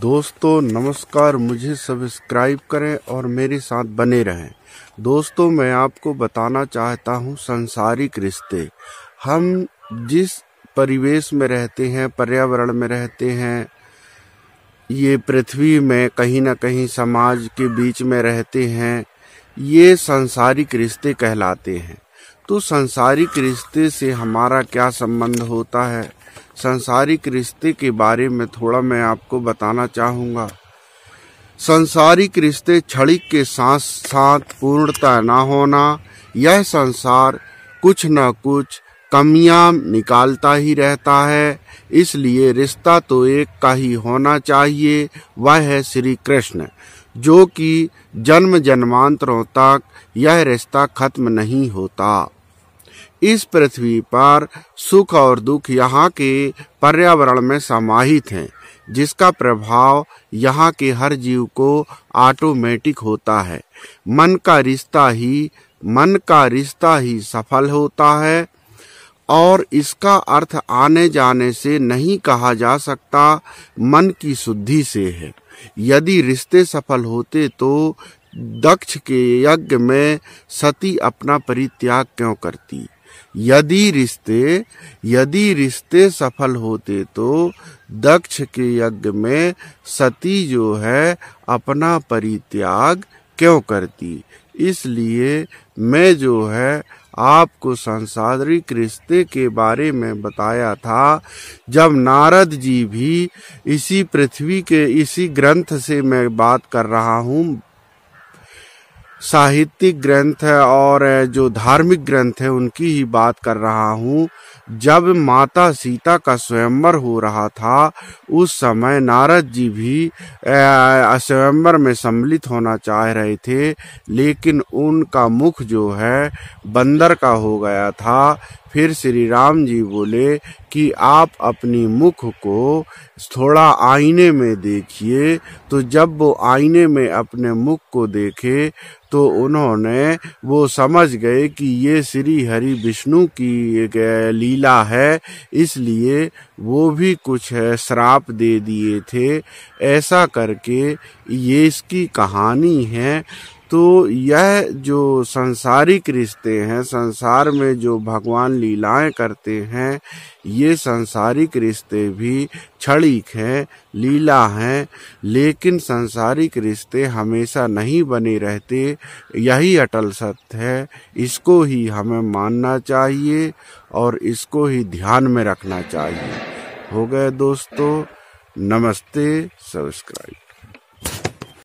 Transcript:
दोस्तों नमस्कार मुझे सब्सक्राइब करें और मेरे साथ बने रहें दोस्तों मैं आपको बताना चाहता हूं संसारिक रिश्ते हम जिस परिवेश में रहते हैं पर्यावरण में रहते हैं ये पृथ्वी में कहीं ना कहीं समाज के बीच में रहते हैं ये संसारिक रिश्ते कहलाते हैं तो संसारिक रिश्ते से हमारा क्या संबंध होता है संसारिक रिश्ते के बारे में थोड़ा मैं आपको बताना चाहूँगा संसारिक रिश्ते क्षणिक के साथ साथ पूर्णता ना होना यह संसार कुछ न कुछ कमियां निकालता ही रहता है इसलिए रिश्ता तो एक का ही होना चाहिए वह है श्री कृष्ण जो कि जन्म जन्मांतरों तक यह रिश्ता खत्म नहीं होता इस पृथ्वी पर सुख और दुख यहाँ के पर्यावरण में समाहित हैं जिसका प्रभाव यहाँ के हर जीव को ऑटोमेटिक होता है मन का रिश्ता ही मन का रिश्ता ही सफल होता है और इसका अर्थ आने जाने से नहीं कहा जा सकता मन की शुद्धि से है यदि रिश्ते सफल होते तो दक्ष के यज्ञ में सती अपना परित्याग क्यों करती यदि रिश्ते यदि रिश्ते सफल होते तो दक्ष के यज्ञ में सती जो है अपना परित्याग क्यों करती इसलिए मैं जो है आपको सांसारिक रिश्ते के बारे में बताया था जब नारद जी भी इसी पृथ्वी के इसी ग्रंथ से मैं बात कर रहा हूँ साहित्यिक ग्रंथ और जो धार्मिक ग्रंथ है उनकी ही बात कर रहा हूँ जब माता सीता का स्वयंवर हो रहा था उस समय नारद जी भी स्वयंवर में सम्मिलित होना चाह रहे थे लेकिन उनका मुख जो है बंदर का हो गया था फिर श्री राम जी बोले कि आप अपनी मुख को थोड़ा आईने में देखिए तो जब वो आईने में अपने मुख को देखे तो उन्होंने वो समझ गए कि ये श्री हरि विष्णु की एक लीला है इसलिए वो भी कुछ है श्राप दे दिए थे ऐसा करके ये इसकी कहानी है तो यह जो संसारिक रिश्ते हैं संसार में जो भगवान लीलाएं करते हैं ये संसारिक रिश्ते भी क्षणिक हैं लीला हैं लेकिन संसारिक रिश्ते हमेशा नहीं बने रहते यही अटल सत्य है इसको ही हमें मानना चाहिए और इसको ही ध्यान में रखना चाहिए हो गए दोस्तों नमस्ते सब्सक्राइब